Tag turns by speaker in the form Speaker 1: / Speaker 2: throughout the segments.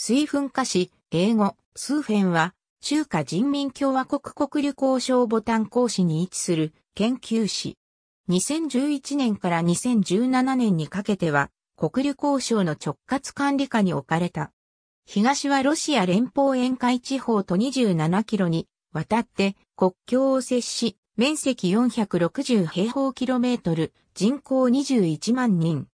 Speaker 1: 水噴火市、英語、スーフェンは、中華人民共和国国旅交渉ボタン講師に位置する研究市。2011年から2017年にかけては、国立交渉の直轄管理下に置かれた。東はロシア連邦沿海地方と27キロに渡って国境を接し、面積460平方キロメートル、人口21万人。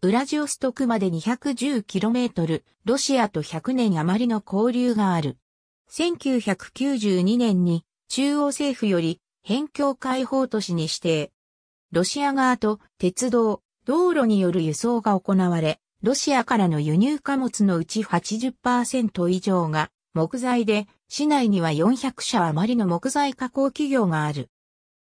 Speaker 1: ウラジオストクまで 210km、ロシアと100年余りの交流がある。1992年に中央政府より辺境解放都市に指定。ロシア側と鉄道、道路による輸送が行われ、ロシアからの輸入貨物のうち80%以上が木材で、市内には400社余りの木材加工企業がある。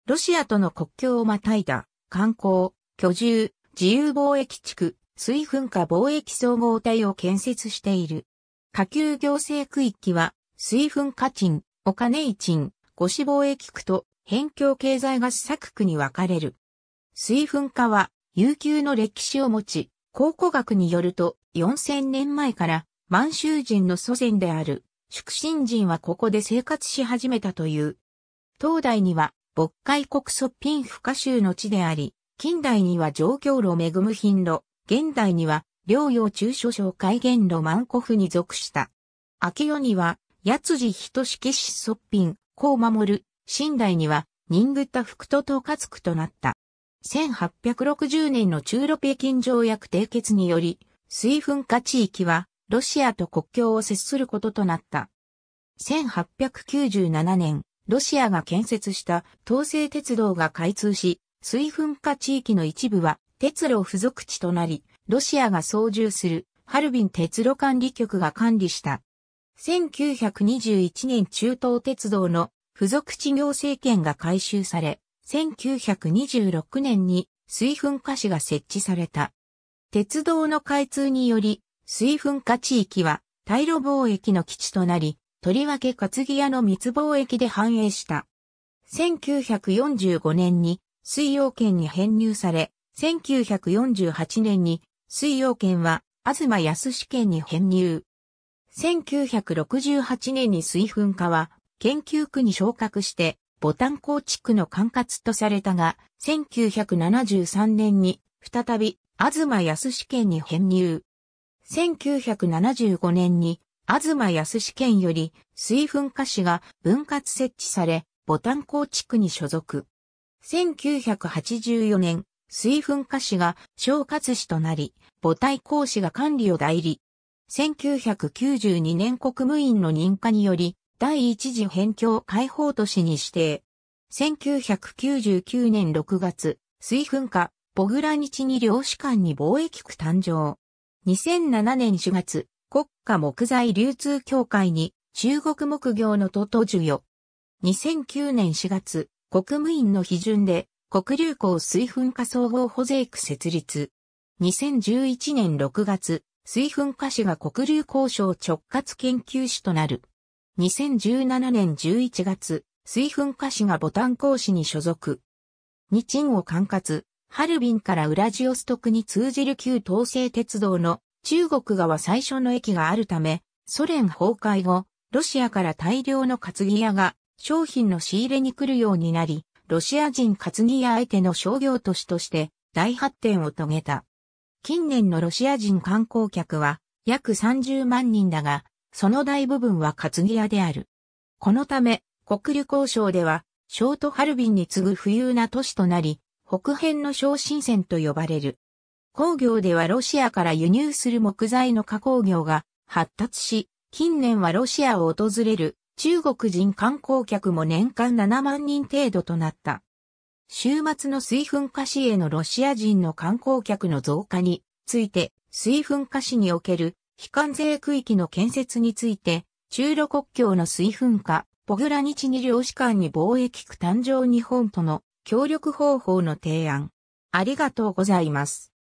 Speaker 1: ロシアとの国境をまたいだ観光、居住、自由貿易地区、水噴火貿易総合体を建設している。下級行政区域は、水噴火鎮、お金一鎮、五市貿易区と、辺境経済合作区に分かれる。水噴火は、悠久の歴史を持ち、考古学によると、4000年前から、満州人の祖先である、祝神人はここで生活し始めたという。東大には、渤海国祖ピン不可州の地であり、近代には上京路恵む品路、現代には両養中所小改元路万府に属した。明世には、八辻人式子側品、う守、新代には、人った福と統括区となった。1860年の中路北京条約締結により、水噴火地域は、ロシアと国境を接することとなった。1897年、ロシアが建設した東西鉄道が開通し、水噴火地域の一部は鉄路付属地となり、ロシアが操縦するハルビン鉄路管理局が管理した。1921年中東鉄道の付属地行政権が改修され、1926年に水噴火市が設置された。鉄道の開通により、水噴火地域は、大路貿易の基地となり、とりわけ担ぎ屋の密貿易で繁栄した。1945年に水曜圏に編入され、1948年に水曜圏は東安市圏に編入。1968年に水噴火は研究区に昇格してボタン港地区の管轄とされたが、1973年に再び東安市圏に編入。1975年に東安市圏より水噴火市が分割設置され、ボタン港地区に所属。1984年、水噴火市が小活市となり、母体講師が管理を代理。1992年国務院の認可により、第一次辺境解放都市に指定。1999年6月、水噴火、ボグラニチに領主館に貿易区誕生。2007年4月、国家木材流通協会に中国木業の徒ト授与。2009年4月、国務院の批准で、国流港水噴火総合保税区設立。2011年6月、水噴火市が国流交渉直轄研究士となる。2017年11月、水噴火市がボタン講師に所属。日清を管轄、ハルビンからウラジオストクに通じる旧東西鉄道の中国側最初の駅があるため、ソ連崩壊後、ロシアから大量の担ぎ屋が商品の仕入れに来るようになり、ロシア人担ぎ屋相手の商業都市として大発展を遂げた。近年のロシア人観光客は約30万人だが、その大部分は担ぎ屋である。このため、国旅交渉では、ショートハルビンに次ぐ富裕な都市となり、北辺の昇進線と呼ばれる。工業ではロシアから輸入する木材の加工業が発達し、近年はロシアを訪れる中国人観光客も年間7万人程度となった。週末の水噴火市へのロシア人の観光客の増加について、水噴火市における非関税区域の建設について、中露国境の水噴火、ポグラニチニ領士間に貿易区誕生日本との協力方法の提案。ありがとうございます。